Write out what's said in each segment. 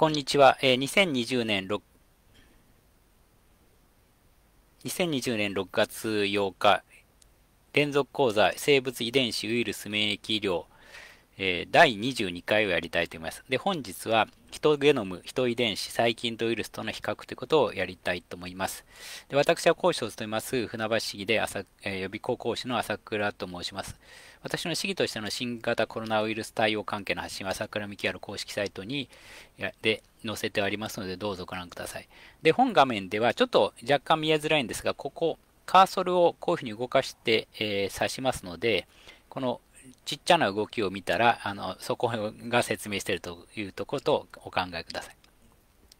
こんにちは。えー、2020年6 2020年6月8日、連続講座、生物遺伝子ウイルス免疫医療えー、第22回をやりたいと思います。で、本日は、ヒトゲノム、ヒト遺伝子、細菌とウイルスとの比較ということをやりたいと思います。で私は講師を務めます、船橋市議で朝、えー、予備校講師の朝倉と申します。私の市議としての新型コロナウイルス対応関係の発信は朝倉幹ある公式サイトにで載せてありますので、どうぞご覧ください。で、本画面では、ちょっと若干見えづらいんですが、ここ、カーソルをこういうふうに動かして、えー、指しますので、このちっちゃな動きを見たら、あの、そこが説明しているというところとお考えください。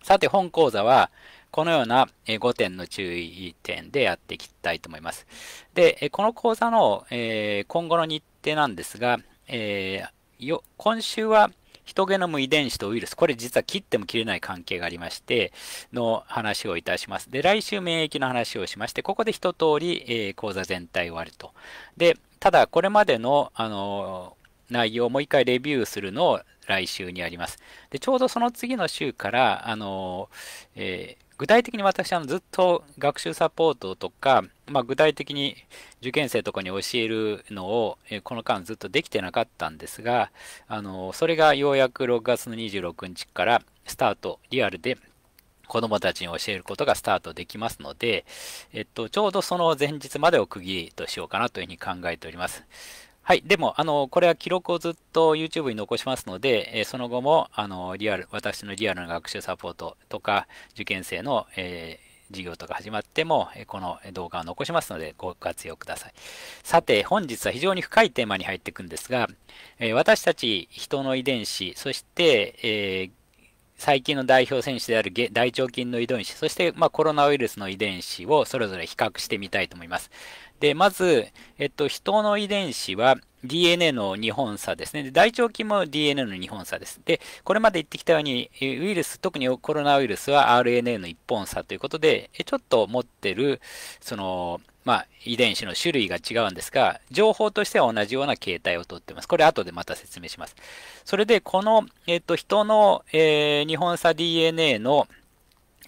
さて、本講座は、このような5点の注意点でやっていきたいと思います。で、この講座の、え今後の日程なんですが、えよ今週はヒトゲノム遺伝子とウイルス、これ実は切っても切れない関係がありまして、の話をいたします。で、来週免疫の話をしまして、ここで一通り、え講座全体終わると。で、ただ、これまでの、あの内容をもう一回レビューするのを来週にやります。で、ちょうどその次の週から、あの、えー、具体的に私はずっと学習サポートとか、まあ、具体的に受験生とかに教えるのを、えこの間ずっとできてなかったんですが、あの、それがようやく6月の26日からスタート、リアルで子どもたちに教えることがスタートできますので、えっと、ちょうどその前日までを区切りとしようかなというふうに考えております。はい。でも、あの、これは記録をずっと YouTube に残しますので、えその後も、あの、リアル、私のリアルな学習サポートとか、受験生の、えー、授業とか始まっても、この動画を残しますので、ご活用ください。さて、本日は非常に深いテーマに入っていくんですが、私たち人の遺伝子、そして、えー、最近の代表選手である大腸菌の遺伝子、そして、まあ、コロナウイルスの遺伝子をそれぞれ比較してみたいと思います。で、まず、えっと、人の遺伝子は DNA の2本差ですね。で大腸菌も DNA の2本差です。で、これまで言ってきたように、ウイルス、特にコロナウイルスは RNA の1本差ということで、ちょっと持ってる、その、まあ、遺伝子の種類が違うんですが、情報としては同じような形態をとっています。これ後でまた説明します。それで、この、えっと、人の、えー、日本差 DNA の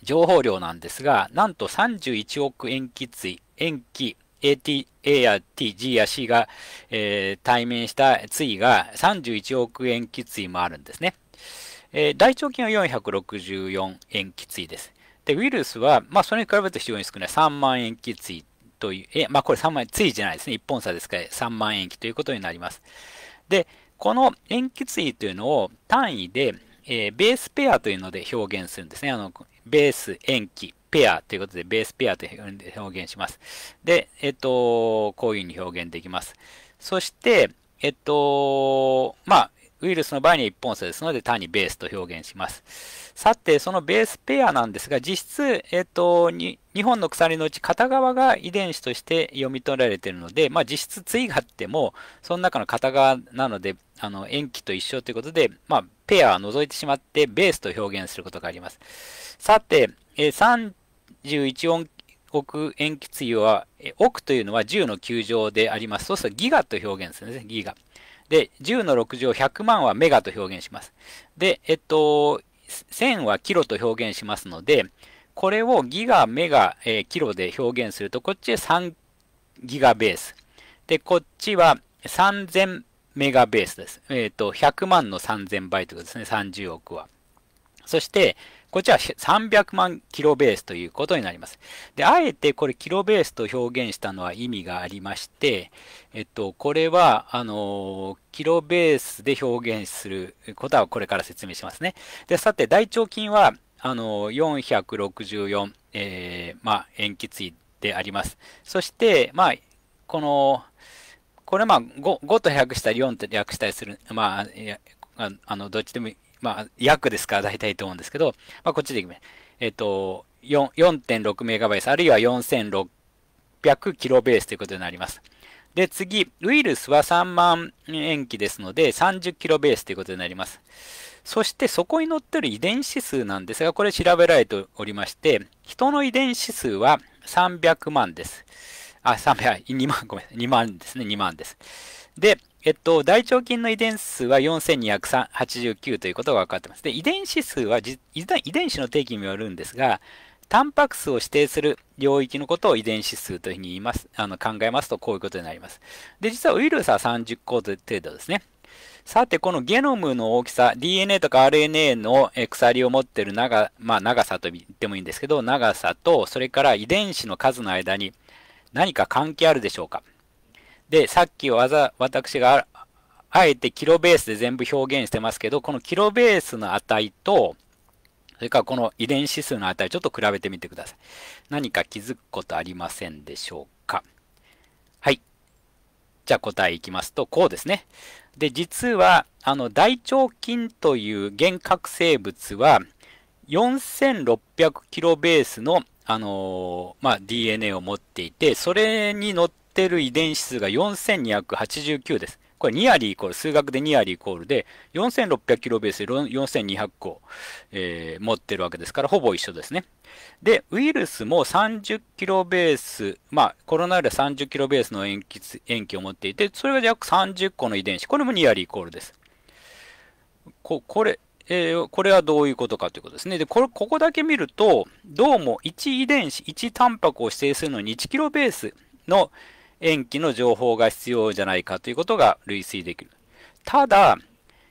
情報量なんですが、なんと31億塩基対、塩基、AT、A や T、G や C が、えー、対面した対が31億塩基対もあるんですね。えー、大腸菌は464塩基対です。で、ウイルスは、まあ、それに比べると非常に少ない3万塩基対という、え、まあこれ3万円、ついじゃないですね。1本差ですから3万円期ということになります。で、この塩基対というのを単位で、えー、ベースペアというので表現するんですね。あの、ベース、塩基、ペアということで、ベースペアという表現します。で、えっと、こういうふうに表現できます。そして、えっと、まあ、ウイルスの場合には1本差ですので、単にベースと表現します。さて、そのベースペアなんですが、実質、えっ、と、2本の鎖のうち片側が遺伝子として読み取られているので、まあ、実質対があっても、その中の片側なので、あの、塩基と一緒ということで、まあ、ペアは除いてしまって、ベースと表現することがあります。さて、えー、31音億塩基対は、億というのは10の9乗であります。そうするとギガと表現するんですね、ギガ。で、10の6乗100万はメガと表現します。で、えっと、1000はキロと表現しますので、これをギガ、メガ、えー、キロで表現すると、こっち3ギガベース。で、こっちは3000メガベースです。えっ、ー、と、100万の3000倍ということですね、30億は。そして、こちら300万キロベースということになります。で、あえてこれキロベースと表現したのは意味がありまして、えっと、これは、あの、キロベースで表現することはこれから説明しますね。で、さて、大腸菌は、あの、464、えー、まあ、塩基対であります。そして、まあ、この、これまあ 5, 5と100したり4と略したりする、まあ、あのどっちでもまあ、約ですから大体と思うんですけど、まあ、こっちで、えっ、と、4 6イス、あるいは4 6 0 0ースということになります。で、次、ウイルスは3万塩基ですので3 0ースということになります。そしてそこに載ってる遺伝子数なんですが、これ調べられておりまして、人の遺伝子数は300万です。あ、300、2万、ごめんなさい、2万ですね、2万です。で、えっと、大腸菌の遺伝数は4289ということが分かってます。で、遺伝子数は遺伝子の定義によるんですが、タンパク質を指定する領域のことを遺伝子数というふうに言いますあの考えますと、こういうことになります。で、実はウイルスは30個程度ですね。さて、このゲノムの大きさ、DNA とか RNA の鎖を持っている長,、まあ、長さと言ってもいいんですけど、長さと、それから遺伝子の数の間に何か関係あるでしょうかで、さっきわざ、私があえてキロベースで全部表現してますけど、このキロベースの値と、それからこの遺伝子数の値、ちょっと比べてみてください。何か気づくことありませんでしょうかはい。じゃあ答えいきますと、こうですね。で、実は、あの、大腸菌という原核生物は、4600キロベースの、あのー、まあ、DNA を持っていて、それに乗ってってる遺伝子数が4289です。これニアリーイコール、数学でニアリーイコールで、4600キロベースで4200個、えー、持ってるわけですから、ほぼ一緒ですね。で、ウイルスも30キロベース、まあ、コロナよりは30キロベースの塩基塩基を持っていて、それが約30個の遺伝子、これもニアリーイコールです。ここれ、えー、これはどういうことかということですね。で、これ、ここだけ見ると、どうも1遺伝子、1タンパクを指定するのに1キロベースの、塩基の情報が必要じゃないかということが類推できる。ただ、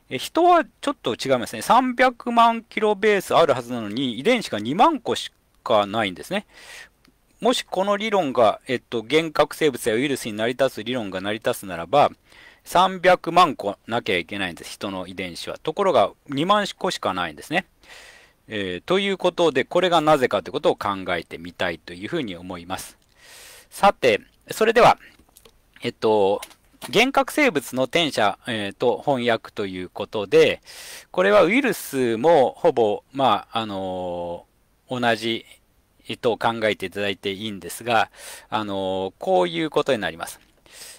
人はちょっと違いますね。300万キロベースあるはずなのに、遺伝子が2万個しかないんですね。もしこの理論が、えっと、幻覚生物やウイルスに成り立つ理論が成り立つならば、300万個なきゃいけないんです、人の遺伝子は。ところが、2万個しかないんですね。えー、ということで、これがなぜかということを考えてみたいというふうに思います。さて、それでは、えっと、幻覚生物の転写、えー、と翻訳ということで、これはウイルスもほぼ、まあ、あの同じと考えていただいていいんですが、あのこういうことになります。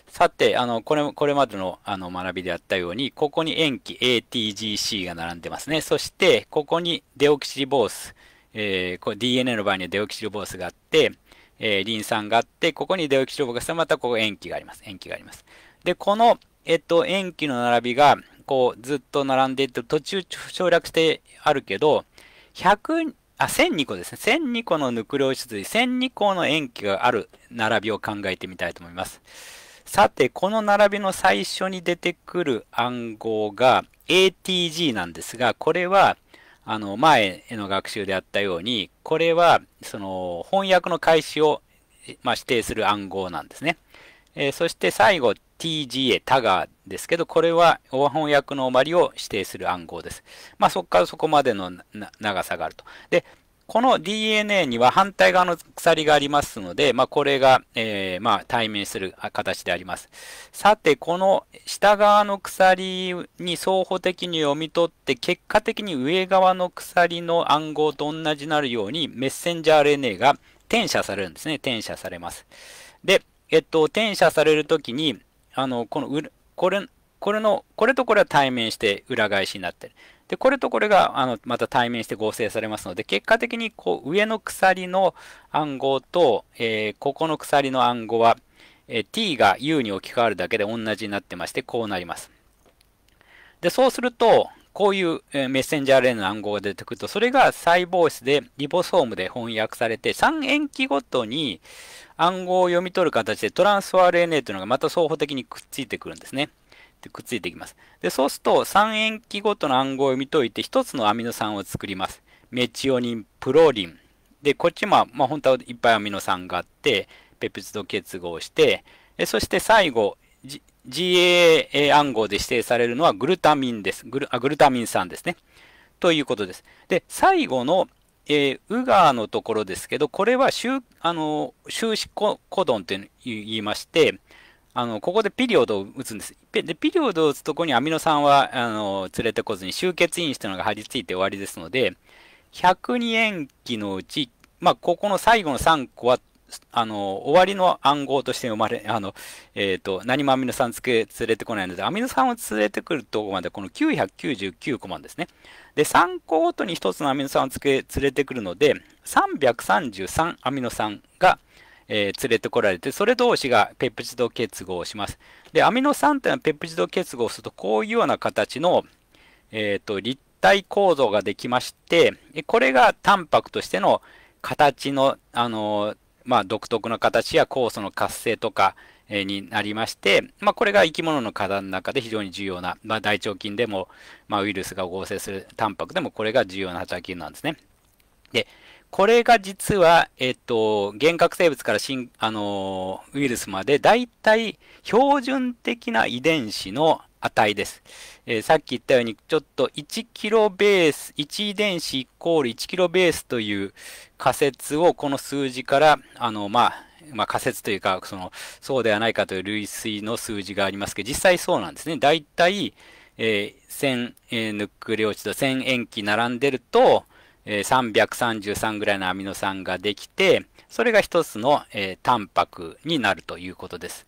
さて、あの、これ、これまでの、あの、学びであったように、ここに塩基 ATGC が並んでますね。そして、ここにデオキシリボース、えー、DNA の場合にはデオキシリボースがあって、えー、リン酸があって、ここにデオキシロボが挟まったここ塩基があります。塩基があります。で、この、えっと、塩基の並びが、こう、ずっと並んでいって途中省略してあるけど、100、あ、1002個ですね。1002個のヌクレオシス類、1002個の塩基がある並びを考えてみたいと思います。さて、この並びの最初に出てくる暗号が ATG なんですが、これはあの、前の学習であったように、これは、その、翻訳の開始を、まあ、指定する暗号なんですね。えー、そして最後、TGA、タガーですけど、これは翻訳の終わりを指定する暗号です。まあ、そこからそこまでの長さがあると。で、この DNA には反対側の鎖がありますので、まあ、これが、えー、まあ、対面する形であります。さて、この下側の鎖に双方的に読み取って、結果的に上側の鎖の暗号と同じになるように、メッセンジャー RNA が転写されるんですね。転写されます。で、えっと、転写されるときに、あの、この、これ、これの、これとこれは対面して裏返しになってる。で、これとこれが、あの、また対面して合成されますので、結果的に、こう、上の鎖の暗号と、えー、ここの鎖の暗号は、えー、t が u に置き換わるだけで同じになってまして、こうなります。で、そうすると、こういうメッセンジャー RNA の暗号が出てくると、それが細胞質でリボソームで翻訳されて、3塩基ごとに暗号を読み取る形でトランスファー RNA というのがまた双方的にくっついてくるんですね。ってくっついていきます。で、そうすると3塩基ごとの暗号を読み解いて1つのアミノ酸を作ります。メチオニン、プロリン。で、こっちも、まあ、本当はいっぱいアミノ酸があって、ペプチド結合して、そして最後、G、a a 暗号で指定されるのはグルタミンです。グルあグルタミン酸ですね。ということです。で、最後の、えー、ウガーのところですけど、これは終あの終止コドンと言いまして、あの、ここでピリオドを打つんです。で、ピリオドを打つとこにアミノ酸は、あの、連れてこずに集結因子というのが張り付いて終わりですので、102塩基のうち、まあ、ここの最後の3個は、あの、終わりの暗号として生まれ、あの、えっ、ー、と、何もアミノ酸つけ、連れてこないので、アミノ酸を連れてくるとこまで、この999個までですね。で、3個ごとに1つのアミノ酸をつけ、連れてくるので、333アミノ酸が、えー、連れてこられて、それ同士がペプチド結合をします。で、アミノ酸というのはペプチド結合をすると、こういうような形の、えっ、ー、と、立体構造ができまして、これがタンパクとしての形の、あのー、まあ、独特の形や酵素の活性とか、えになりまして、まあ、これが生き物の体の中で非常に重要な、まあ、大腸菌でも、まあ、ウイルスが合成するタンパクでもこれが重要な働きなんですね。で、これが実は、えっと、原核生物から新、あの、ウイルスまで、だいたい標準的な遺伝子の値です。えー、さっき言ったように、ちょっと1キロベース、1遺伝子イコール1キロベースという仮説をこの数字から、あの、まあ、まあ、仮説というか、その、そうではないかという類推の数字がありますけど、実際そうなんですね。だいたい、えー、1000、えー、ヌックレオチド、1000塩基並んでると、333ぐらいのアミノ酸ができて、それが一つの、えー、タンパクになるということです。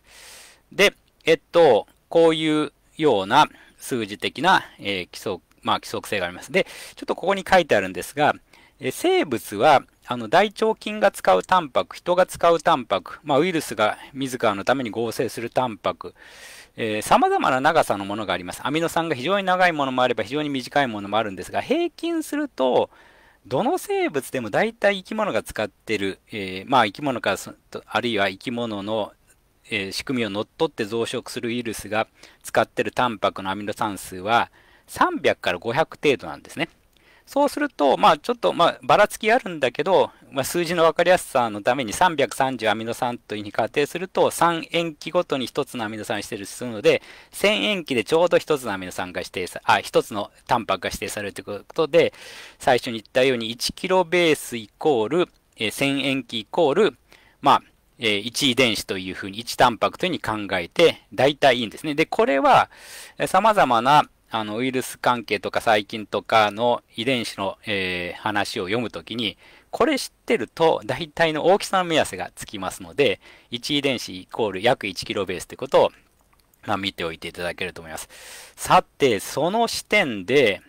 で、えっと、こういうような数字的な、えー、規則、まあ規則性があります。で、ちょっとここに書いてあるんですが、えー、生物は、あの、大腸菌が使うタンパク、人が使うタンパク、まあ、ウイルスが自らのために合成するタンパク、えー、様々な長さのものがあります。アミノ酸が非常に長いものもあれば、非常に短いものもあるんですが、平均すると、どの生物でも大体生き物が使ってる、えー、まあ生き物か、あるいは生き物の、えー、仕組みを乗っ取って増殖するウイルスが使ってるタンパクのアミノ酸数は300から500程度なんですね。そうすると、まあ、ちょっと、まあ、ばらつきあるんだけど、まあ、数字の分かりやすさのために330アミノ酸というふうに仮定すると、3塩基ごとに1つのアミノ酸指定するので、1000塩基でちょうど1つのアミノ酸が指定さ、あ、1つのタンパクが指定されるということで、最初に言ったように1キロベースイコール、えー、1000塩基イコール、まあ、えー、1遺伝子というふうに、1タンパクというふうに考えて、大体いいんですね。で、これは、様々な、あの、ウイルス関係とか細菌とかの遺伝子の、えー、話を読むときに、これ知ってると大体の大きさの目安がつきますので、1遺伝子イコール約1キロベースということを、まあ、見ておいていただけると思います。さて、その視点で、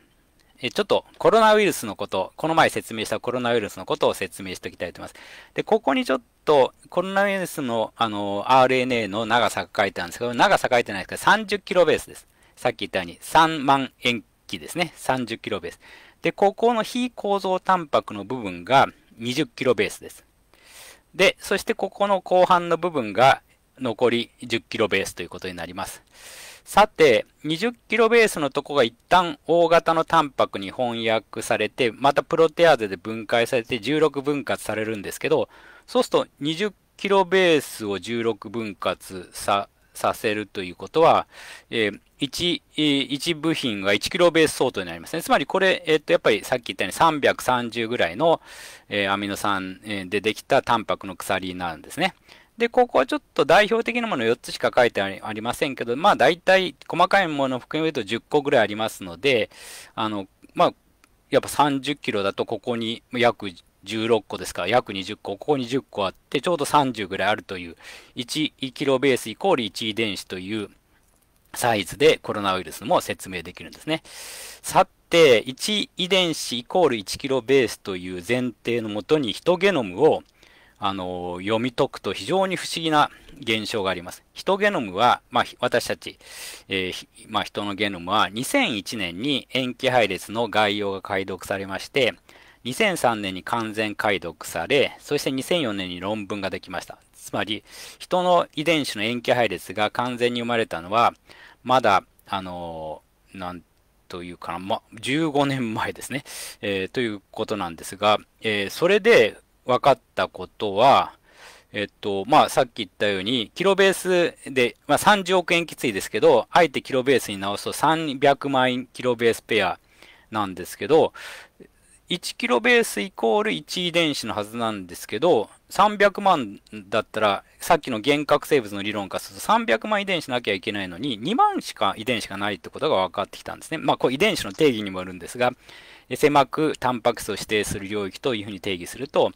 えちょっとコロナウイルスのこと、この前説明したコロナウイルスのことを説明しておきたいと思います。で、ここにちょっとコロナウイルスのあの RNA の長さが書いてあるんですけど、長さ書いてないですけど、3 0キロベースです。さっき言ったように3万塩基ですね。30キロベース。で、ここの非構造タンパクの部分が20キロベースです。で、そしてここの後半の部分が残り10キロベースということになります。さて、20キロベースのとこが一旦大型のタンパクに翻訳されて、またプロテアーゼで分解されて16分割されるんですけど、そうすると20キロベースを16分割ささせるということは、えー、1、1部品が1キロベース相当になりますね。つまりこれ、えっ、ー、と、やっぱりさっき言ったように330ぐらいの、えー、アミノ酸でできたタンパクの鎖になるんですね。で、ここはちょっと代表的なもの4つしか書いてありませんけど、まあ大体細かいものを含めると10個ぐらいありますので、あの、まあ、やっぱ30キロだとここに約16個ですから、約20個、ここに10個あって、ちょうど30ぐらいあるという、1キロベースイコール1遺伝子というサイズでコロナウイルスも説明できるんですね。さて、1遺伝子イコール1キロベースという前提のもとに、ヒトゲノムをあの読み解くと非常に不思議な現象があります。ヒトゲノムは、まあ、私たち、えー、まあ、人のゲノムは2001年に塩基配列の概要が解読されまして、2003年に完全解読され、そして2004年に論文ができました。つまり、人の遺伝子の塩基配列が完全に生まれたのは、まだ、あの、なんというかな、ま、15年前ですね、えー、ということなんですが、えー、それで分かったことは、えっと、まあ、さっき言ったように、キロベースで、まあ、30億円きついですけど、あえてキロベースに直すと300万キロベースペアなんですけど、1キロベースイコール1遺伝子のはずなんですけど、300万だったら、さっきの幻覚生物の理論からすると300万遺伝子なきゃいけないのに、2万しか遺伝子がないってことが分かってきたんですね。まあ、これ遺伝子の定義にもあるんですが、狭くタンパク質を指定する領域というふうに定義すると、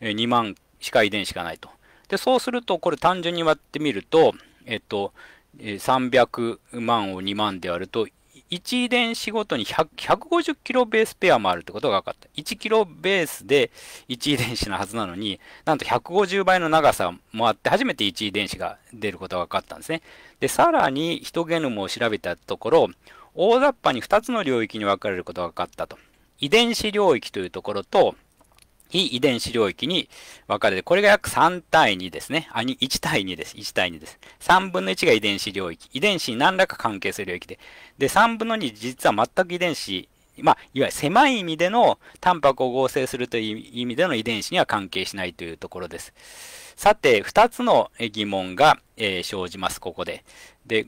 2万しか遺伝子がないと。で、そうすると、これ単純に割ってみると、えっと、300万を2万で割ると1遺伝子ごとに150キロベースペアもあるってことが分かった。1キロベースで1遺伝子のはずなのに、なんと150倍の長さもあって初めて1遺伝子が出ることが分かったんですね。で、さらにヒトゲノムを調べたところ、大雑把に2つの領域に分かれることが分かったと。遺伝子領域というところと、非遺伝子領域に分かれて、これが約3対2ですね。あ、に1対2です。1対2です。3分の1が遺伝子領域。遺伝子に何らか関係する領域で。で、3分の2、実は全く遺伝子、まあ、いわゆる狭い意味でのタンパクを合成するという意味での遺伝子には関係しないというところです。さて、2つの疑問が、えー、生じます、ここで。で、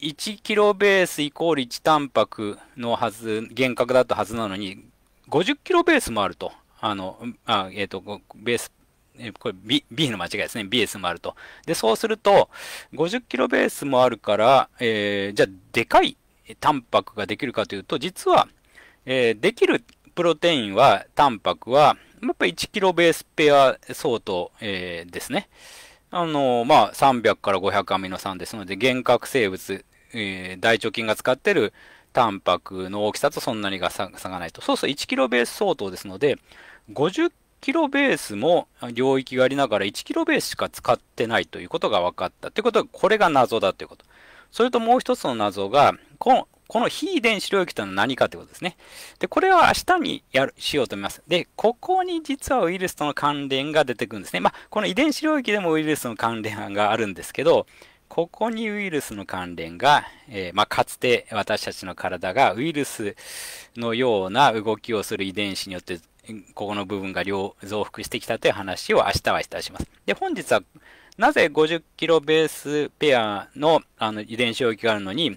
1キロベースイコール1タンパクのはず、幻覚だったはずなのに、50キロベースもあると。あの、あえっ、ー、と、ベース、えこれ B, B の間違いですね。BS もあると。で、そうすると、50キロベースもあるから、えー、じゃあ、でかいタンパクができるかというと、実は、えー、できるプロテインは、タンパクは、やっぱり1キロベースペア相当、えー、ですね。あのまあ、300から500アミノ酸ですので、原核生物、えー、大腸菌が使ってるタンパクの大きさとそんなにが差がないと。そうそう、1キロベース相当ですので、50キロベースも領域がありながら1キロベースしか使ってないということが分かった。ということは、これが謎だということ。それともう一つの謎が、この、この非電子領域というのは何かということですね。で、これは明日にやる、しようと思います。で、ここに実はウイルスとの関連が出てくるんですね。まあ、この遺伝子領域でもウイルスの関連があるんですけど、ここにウイルスの関連が、えー、まあ、かつて私たちの体がウイルスのような動きをする遺伝子によってここの部分が量増幅してきたという話を明日はいたします。で、本日はなぜ50キロベースペアのあの遺伝子容器があるのに、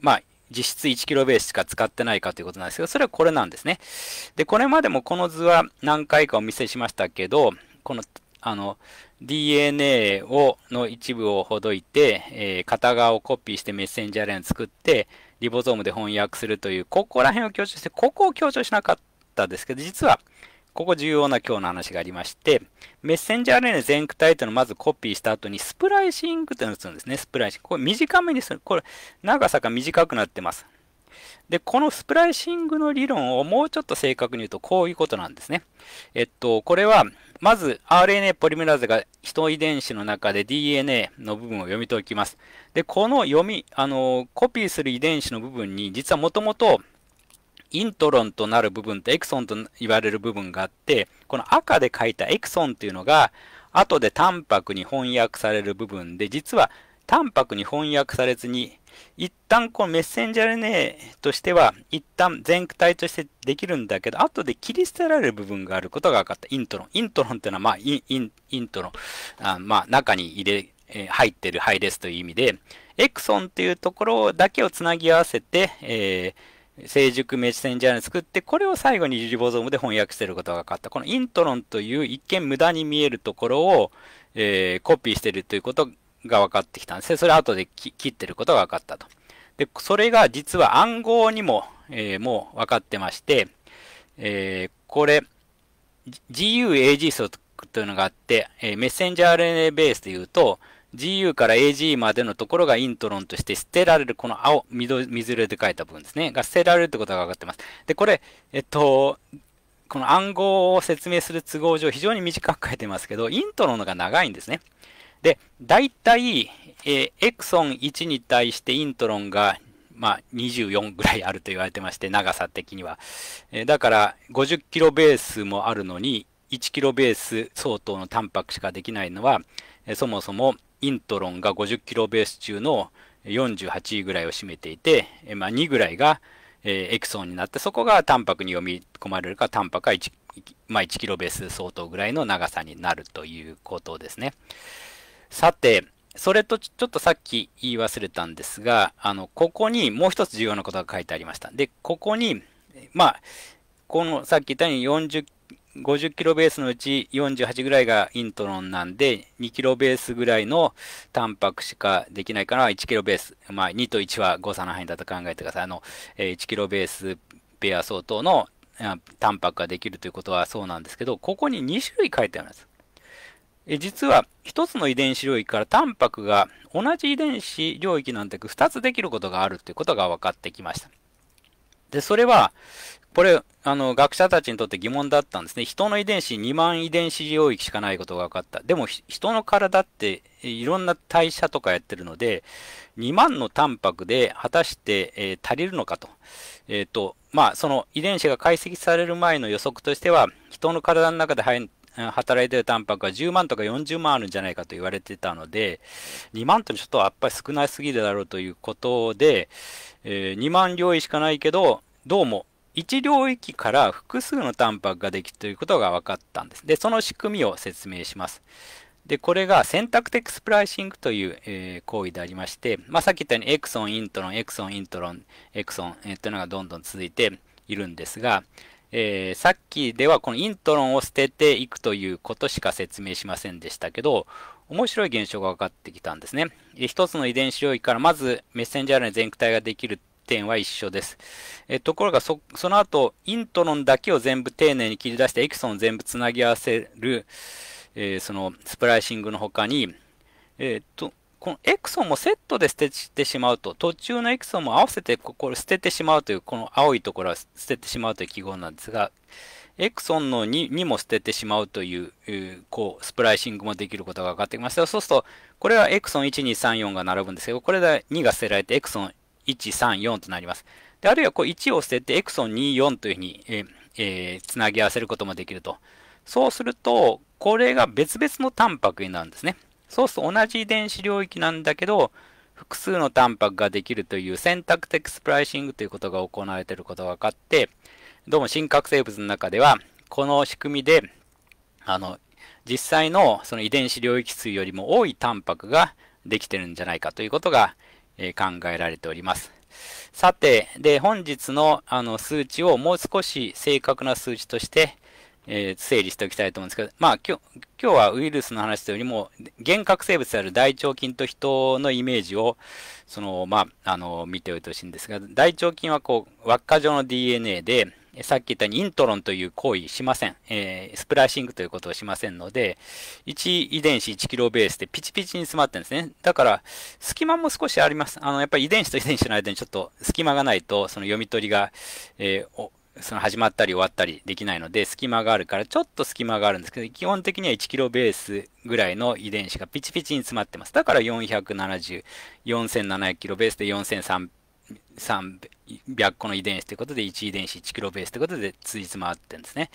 まあ、実質1キロベースしか使ってないかということなんですけど、それはこれなんですね。で、これまでもこの図は何回かお見せしましたけど、この、あの、DNA を、の一部をほどいて、えー、片側をコピーしてメッセンジャーレンを作って、リボゾームで翻訳するという、ここら辺を強調して、ここを強調しなかった。ったんですけど、実は、ここ重要な今日の話がありまして、メッセンジャー RNA 全区体というのをまずコピーした後に、スプライシングというのを打つんですね。スプライシング。これ短めにする。これ、長さが短くなってます。で、このスプライシングの理論をもうちょっと正確に言うと、こういうことなんですね。えっと、これは、まず RNA ポリメラーゼが人遺伝子の中で DNA の部分を読み解きます。で、この読み、あの、コピーする遺伝子の部分に、実はもともとイントロンとなる部分とエクソンと言われる部分があって、この赤で書いたエクソンっていうのが、後でタンパクに翻訳される部分で、実はタンパクに翻訳されずに、一旦このメッセンジャー RNA としては、一旦全体としてできるんだけど、後で切り捨てられる部分があることが分かった。イントロン。イントロンっていうのは、まあ、イン、イン、イントロン。あまあ、中に入れ、えー、入ってる配列という意味で、エクソンっていうところだけをつなぎ合わせて、えー、成熟メッセンジャーに作って、これを最後にリボゾームで翻訳してることが分かった。このイントロンという一見無駄に見えるところを、えー、コピーしてるということが分かってきたんですね。それ後で切ってることが分かったと。で、それが実は暗号にも、えー、もう分かってまして、えー、これ、GUAG 素というのがあって、えメッセンジャー RNA ベースで言うと、GU から AG までのところがイントロンとして捨てられる、この青、水色で書いた部分ですね、が捨てられるってことが分かってます。で、これ、えっと、この暗号を説明する都合上、非常に短く書いてますけど、イントロンのが長いんですね。で、大体、えー、エクソン1に対してイントロンが、まあ、24ぐらいあると言われてまして、長さ的には。えー、だから、50キロベースもあるのに、1キロベース相当のタンパクしかできないのは、えー、そもそもイントロンが50キロベース中の48位ぐらいを占めていて、まあ、2ぐらいが、えー、エクソンになって、そこがタンパクに読み込まれるか、タンパクが1、まあ、1キロベース相当ぐらいの長さになるということですね。さて、それとちょっとさっき言い忘れたんですが、あの、ここにもう一つ重要なことが書いてありました。で、ここに、まあ、このさっき言ったように40 50キロベースのうち48ぐらいがイントロンなんで、2キロベースぐらいのタンパクしかできないから、1キロベース。まあ、2と1は誤差の範囲だと考えてください。あの、1キロベースペア相当のタンパクができるということはそうなんですけど、ここに2種類書いてあるんです。え実は1つの遺伝子領域からタンパクが同じ遺伝子領域なんて2つできることがあるということが分かってきました。で、それはこれ、あの、学者たちにとって疑問だったんですね。人の遺伝子2万遺伝子領域しかないことが分かった。でも、人の体っていろんな代謝とかやってるので、2万のタンパクで果たして、えー、足りるのかと。えっ、ー、と、まあ、その遺伝子が解析される前の予測としては、人の体の中で働いてるタンパクが10万とか40万あるんじゃないかと言われてたので、2万とちょっとやっぱり少なすぎるだろうということで、えー、2万領域しかないけど、どうも1領域から複数のタンパクができるということが分かったんです。で、その仕組みを説明します。で、これが選択的スプライシングという、えー、行為でありまして、まあ、さっき言ったようにエクソン、イントロン、エクソン、イントロン、エクソン、えー、というのがどんどん続いているんですが、えー、さっきではこのイントロンを捨てていくということしか説明しませんでしたけど、面白い現象が分かってきたんですね。一つの遺伝子領域からまずメッセンジャーの n a 全体ができる点は一緒です。えところがそ、その後、イントロンだけを全部丁寧に切り出して、エクソン全部つなぎ合わせる、えー、そのスプライシングの他に、えー、っと、このエクソンもセットで捨ててしまうと、途中のエクソンも合わせてここ捨ててしまうという、この青いところは捨ててしまうという記号なんですが、エクソンの 2, 2も捨ててしまうという、こう、スプライシングもできることが分かってきました。そうすると、これはエクソン1、2、3、4が並ぶんですけど、これで2が捨てられて、エクソン134となります。で、あるいはこう1を捨ててエクソン24というふうに、ええー、つなぎ合わせることもできると。そうすると、これが別々のタンパクになるんですね。そうすると同じ遺伝子領域なんだけど、複数のタンパクができるという選択的スプライシングということが行われていることが分かって、どうも真核生物の中では、この仕組みで、あの、実際のその遺伝子領域数よりも多いタンパクができてるんじゃないかということが、えー、考えられております。さて、で、本日のあの数値をもう少し正確な数値として、えー、整理しておきたいと思うんですけど、まあ今日、今日はウイルスの話というよりも、原核生物である大腸菌と人のイメージを、その、まあ、あの、見ておいてほしいんですが、大腸菌はこう、輪っか状の DNA で、さっき言ったようにイントロンという行為しません。えー、スプライシングということをしませんので、1遺伝子1キロベースでピチピチに詰まってるんですね。だから、隙間も少しあります。あの、やっぱり遺伝子と遺伝子の間にちょっと隙間がないと、その読み取りが、えー、その始まったり終わったりできないので、隙間があるから、ちょっと隙間があるんですけど、基本的には1キロベースぐらいの遺伝子がピチピチに詰まってます。だから470、4 7 0 0キロベースで4300 300個の遺伝子ということで、1遺伝子1キロベースということで、ついつまってるんですね。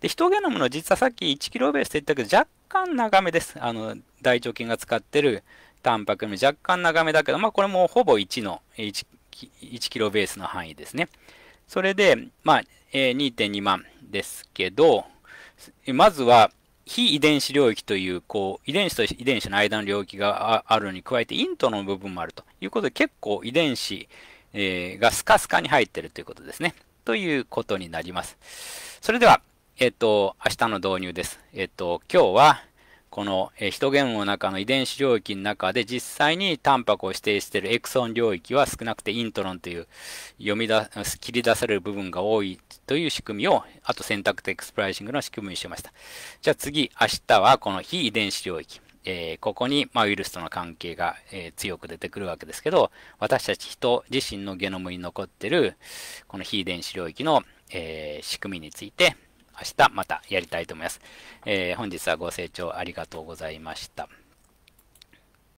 で、ヒトゲノムの実はさっき1キロベースって言ったけど、若干長めです。あの、大腸菌が使ってるタンパクの若干長めだけど、まあこれもほぼ1の1、1キロベースの範囲ですね。それで、まあ、2.2万ですけど、まずは、非遺伝子領域という、こう、遺伝子と遺伝子の間の領域があるのに加えて、イントの部分もあるということで、結構遺伝子、えー、がスカスカに入ってるということですね。ということになります。それでは、えっ、ー、と、明日の導入です。えっ、ー、と、今日は、このヒトゲームの中の遺伝子領域の中で実際にタンパクを指定しているエクソン領域は少なくてイントロンという読み出、切り出される部分が多いという仕組みを、あと選択的スプライシングの仕組みにしました。じゃあ次、明日はこの非遺伝子領域。えー、ここに、まあ、ウイルスとの関係が、えー、強く出てくるわけですけど、私たち人自身のゲノムに残っているこの非遺伝子領域の、えー、仕組みについて、明日またやりたいと思います。えー、本日はご清聴ありがとうございました。